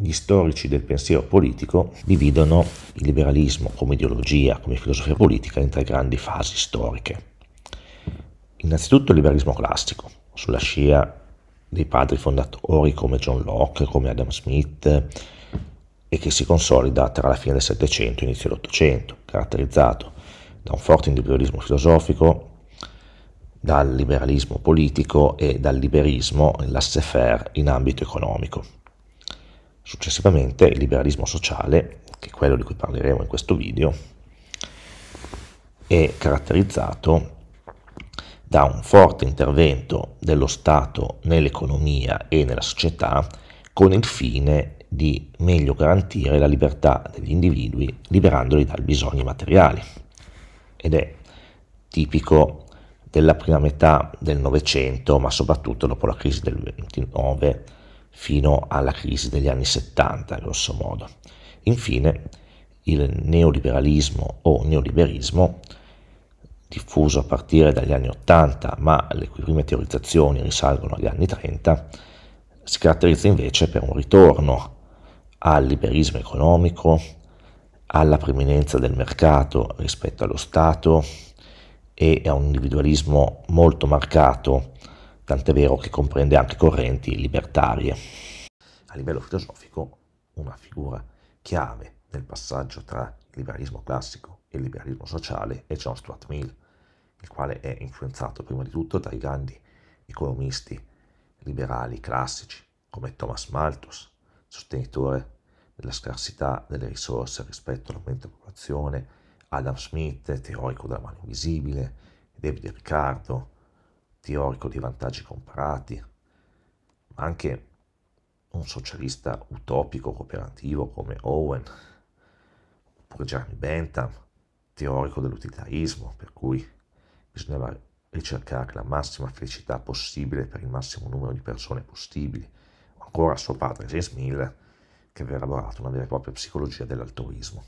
Gli storici del pensiero politico dividono il liberalismo come ideologia, come filosofia politica in tre grandi fasi storiche. Innanzitutto il liberalismo classico, sulla scia dei padri fondatori come John Locke, come Adam Smith, e che si consolida tra la fine del Settecento e inizio dell'Ottocento, caratterizzato da un forte individualismo filosofico, dal liberalismo politico e dal liberismo, laissez-faire, in ambito economico. Successivamente il liberalismo sociale, che è quello di cui parleremo in questo video, è caratterizzato da un forte intervento dello Stato nell'economia e nella società con il fine di meglio garantire la libertà degli individui liberandoli dai bisogni materiali ed è tipico della prima metà del Novecento ma soprattutto dopo la crisi del 29 fino alla crisi degli anni 70, grosso modo. Infine, il neoliberalismo o neoliberismo, diffuso a partire dagli anni 80, ma le cui prime teorizzazioni risalgono agli anni 30, si caratterizza invece per un ritorno al liberismo economico, alla preminenza del mercato rispetto allo Stato e a un individualismo molto marcato tant'è vero che comprende anche correnti libertarie. A livello filosofico, una figura chiave nel passaggio tra il liberalismo classico e il liberalismo sociale è John Stuart Mill, il quale è influenzato prima di tutto dai grandi economisti liberali classici come Thomas Malthus, sostenitore della scarsità delle risorse rispetto all'aumento della popolazione, Adam Smith, teorico della mano invisibile, David Riccardo, teorico di vantaggi comparati, ma anche un socialista utopico cooperativo come Owen, oppure Jeremy Bentham, teorico dell'utilitarismo, per cui bisognava ricercare la massima felicità possibile per il massimo numero di persone possibili, o ancora suo padre James Miller, che aveva elaborato una vera e propria psicologia dell'altruismo.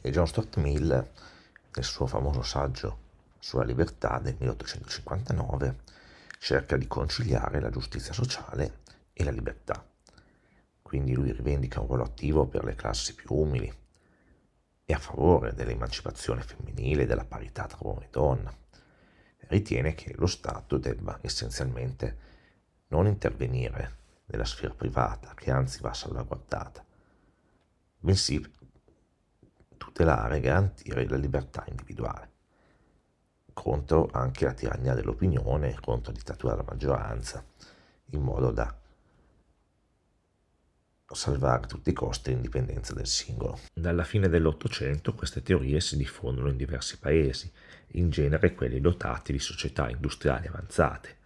E John Stuart Mill, nel suo famoso saggio sulla libertà del 1859 cerca di conciliare la giustizia sociale e la libertà. Quindi lui rivendica un ruolo attivo per le classi più umili e a favore dell'emancipazione femminile e della parità tra uomo e donna. Ritiene che lo Stato debba essenzialmente non intervenire nella sfera privata, che anzi va salvaguardata, bensì tutelare e garantire la libertà individuale contro anche la tirannia dell'opinione, contro la dittatura della maggioranza, in modo da salvare a tutti i costi l'indipendenza del singolo. Dalla fine dell'Ottocento queste teorie si diffondono in diversi paesi, in genere quelli dotati di società industriali avanzate,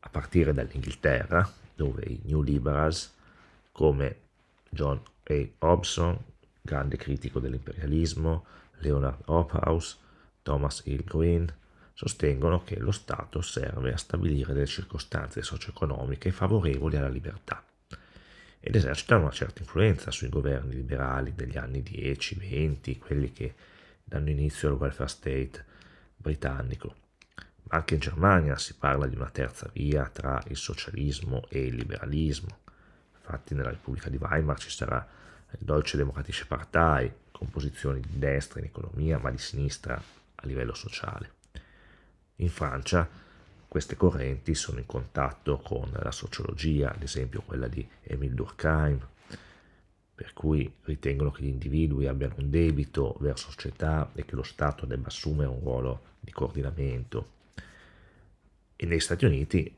a partire dall'Inghilterra, dove i New Liberals, come John A. Hobson, grande critico dell'imperialismo, Leonard Hobhouse, Thomas Hill Green, sostengono che lo Stato serve a stabilire delle circostanze socio-economiche favorevoli alla libertà ed esercitano una certa influenza sui governi liberali degli anni 10, 20, quelli che danno inizio al welfare state britannico. Ma anche in Germania si parla di una terza via tra il socialismo e il liberalismo. Infatti nella Repubblica di Weimar ci sarà il Deutsche Demokratische Partei, con posizioni di destra in economia ma di sinistra a livello sociale. In Francia queste correnti sono in contatto con la sociologia, ad esempio quella di Emile Durkheim, per cui ritengono che gli individui abbiano un debito verso società e che lo Stato debba assumere un ruolo di coordinamento. E negli Stati Uniti,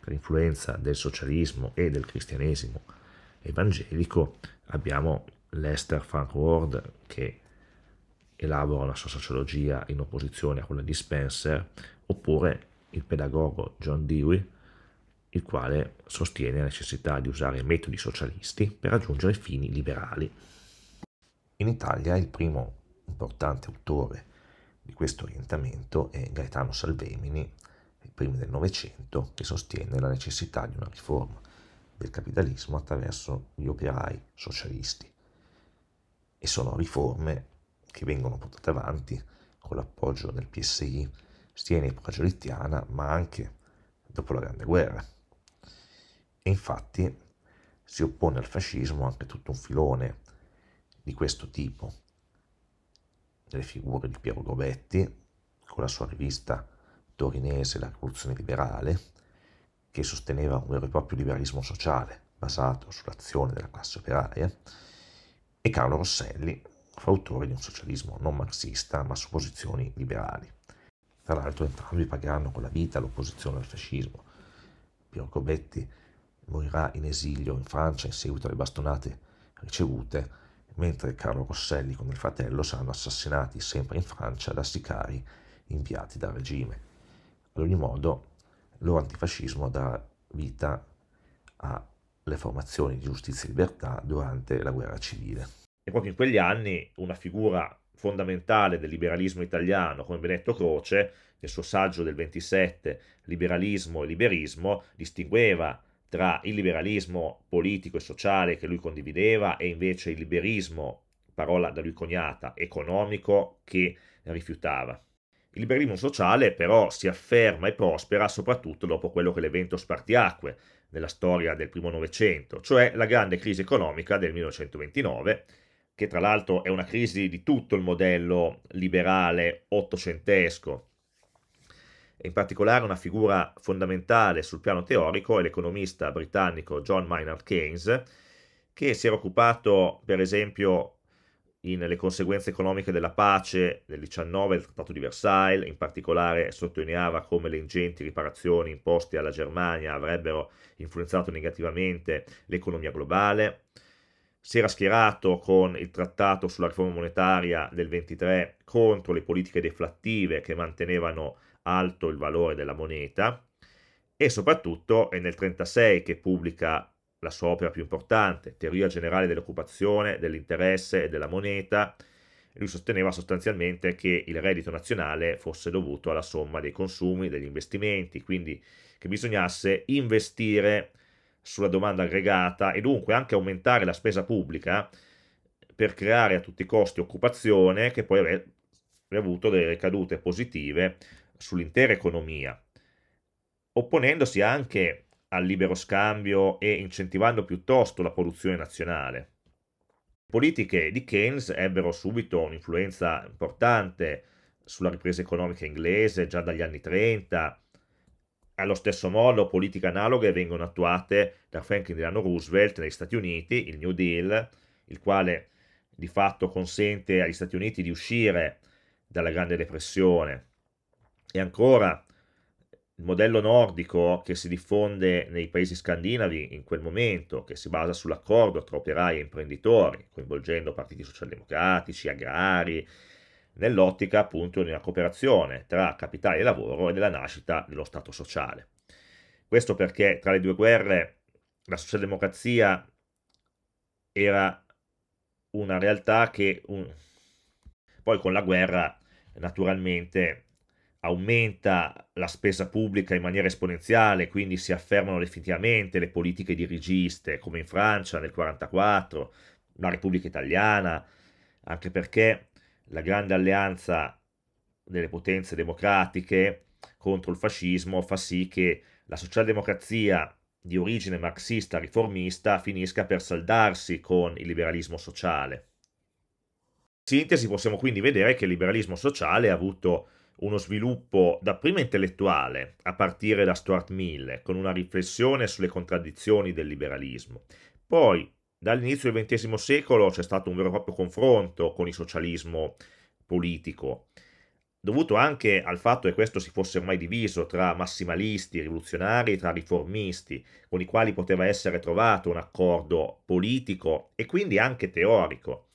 per influenza del socialismo e del cristianesimo evangelico, abbiamo Lester Frank Ward che elabora la sua sociologia in opposizione a quella di Spencer, oppure il pedagogo John Dewey, il quale sostiene la necessità di usare metodi socialisti per raggiungere fini liberali. In Italia il primo importante autore di questo orientamento è Gaetano Salvemini, ai primi del Novecento, che sostiene la necessità di una riforma del capitalismo attraverso gli operai socialisti. E sono riforme che vengono portate avanti con l'appoggio del PSI sia in epoca giolittiana ma anche dopo la Grande Guerra. E infatti si oppone al fascismo anche tutto un filone di questo tipo, delle figure di Piero Gobetti, con la sua rivista torinese La rivoluzione liberale, che sosteneva un vero e proprio liberalismo sociale basato sull'azione della classe operaia, e Carlo Rosselli, fautore di un socialismo non marxista ma su posizioni liberali. Tra l'altro entrambi pagheranno con la vita l'opposizione al fascismo. Piero Cobetti morirà in esilio in Francia in seguito alle bastonate ricevute, mentre Carlo Rosselli con il fratello saranno assassinati sempre in Francia da sicari inviati dal regime. Ad ogni modo, lo antifascismo dà vita alle formazioni di giustizia e libertà durante la guerra civile. E proprio in quegli anni una figura fondamentale del liberalismo italiano come Benetto Croce, nel suo saggio del 27, Liberalismo e liberismo, distingueva tra il liberalismo politico e sociale che lui condivideva e invece il liberismo, parola da lui coniata, economico che rifiutava. Il liberismo sociale però si afferma e prospera soprattutto dopo quello che l'evento spartiacque nella storia del primo Novecento, cioè la grande crisi economica del 1929 che tra l'altro è una crisi di tutto il modello liberale ottocentesco. In particolare una figura fondamentale sul piano teorico è l'economista britannico John Maynard Keynes, che si era occupato per esempio nelle conseguenze economiche della pace del 19 del Trattato di Versailles, in particolare sottolineava come le ingenti riparazioni imposte alla Germania avrebbero influenzato negativamente l'economia globale, si era schierato con il trattato sulla riforma monetaria del 23 contro le politiche deflattive che mantenevano alto il valore della moneta e soprattutto è nel 1936 che pubblica la sua opera più importante, Teoria generale dell'occupazione, dell'interesse e della moneta. Lui sosteneva sostanzialmente che il reddito nazionale fosse dovuto alla somma dei consumi, degli investimenti, quindi che bisognasse investire sulla domanda aggregata e dunque anche aumentare la spesa pubblica per creare a tutti i costi occupazione che poi avrebbe avuto delle ricadute positive sull'intera economia, opponendosi anche al libero scambio e incentivando piuttosto la produzione nazionale. Le politiche di Keynes ebbero subito un'influenza importante sulla ripresa economica inglese già dagli anni 30 allo stesso modo politiche analoghe vengono attuate da Franklin Delano Roosevelt negli Stati Uniti, il New Deal, il quale di fatto consente agli Stati Uniti di uscire dalla Grande Depressione. E ancora il modello nordico che si diffonde nei paesi scandinavi in quel momento, che si basa sull'accordo tra operai e imprenditori, coinvolgendo partiti socialdemocratici, agrari, nell'ottica appunto di una cooperazione tra capitale e lavoro e della nascita dello Stato sociale. Questo perché tra le due guerre la socialdemocrazia era una realtà che un... poi con la guerra naturalmente aumenta la spesa pubblica in maniera esponenziale, quindi si affermano definitivamente le politiche dirigiste, come in Francia nel 1944, la Repubblica Italiana, anche perché la grande alleanza delle potenze democratiche contro il fascismo fa sì che la socialdemocrazia di origine marxista riformista finisca per saldarsi con il liberalismo sociale. In sintesi possiamo quindi vedere che il liberalismo sociale ha avuto uno sviluppo dapprima intellettuale, a partire da Stuart Mill, con una riflessione sulle contraddizioni del liberalismo, poi Dall'inizio del XX secolo c'è stato un vero e proprio confronto con il socialismo politico, dovuto anche al fatto che questo si fosse ormai diviso tra massimalisti, rivoluzionari, e tra riformisti, con i quali poteva essere trovato un accordo politico e quindi anche teorico.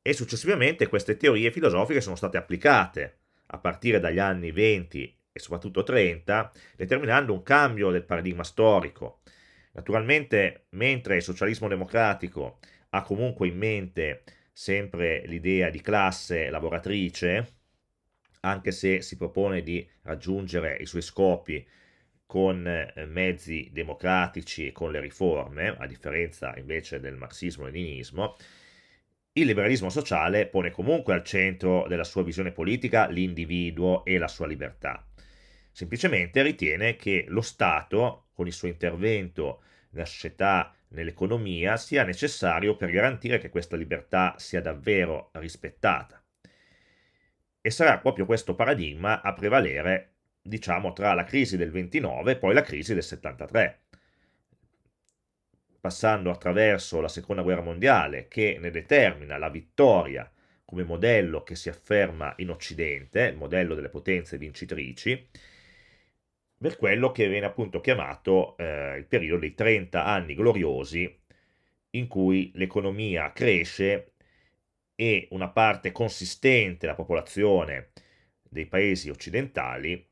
E successivamente queste teorie filosofiche sono state applicate a partire dagli anni 20 e soprattutto 30, determinando un cambio del paradigma storico Naturalmente, mentre il socialismo democratico ha comunque in mente sempre l'idea di classe lavoratrice, anche se si propone di raggiungere i suoi scopi con eh, mezzi democratici e con le riforme, a differenza invece del marxismo-leninismo, il liberalismo sociale pone comunque al centro della sua visione politica l'individuo e la sua libertà. Semplicemente ritiene che lo Stato con il suo intervento nella società, nell'economia, sia necessario per garantire che questa libertà sia davvero rispettata. E sarà proprio questo paradigma a prevalere, diciamo, tra la crisi del 29 e poi la crisi del 73, passando attraverso la Seconda Guerra Mondiale, che ne determina la vittoria come modello che si afferma in Occidente, il modello delle potenze vincitrici, per quello che viene appunto chiamato eh, il periodo dei 30 anni gloriosi in cui l'economia cresce e una parte consistente della popolazione dei paesi occidentali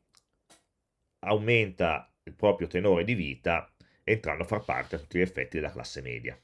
aumenta il proprio tenore di vita entrando a far parte a tutti gli effetti della classe media.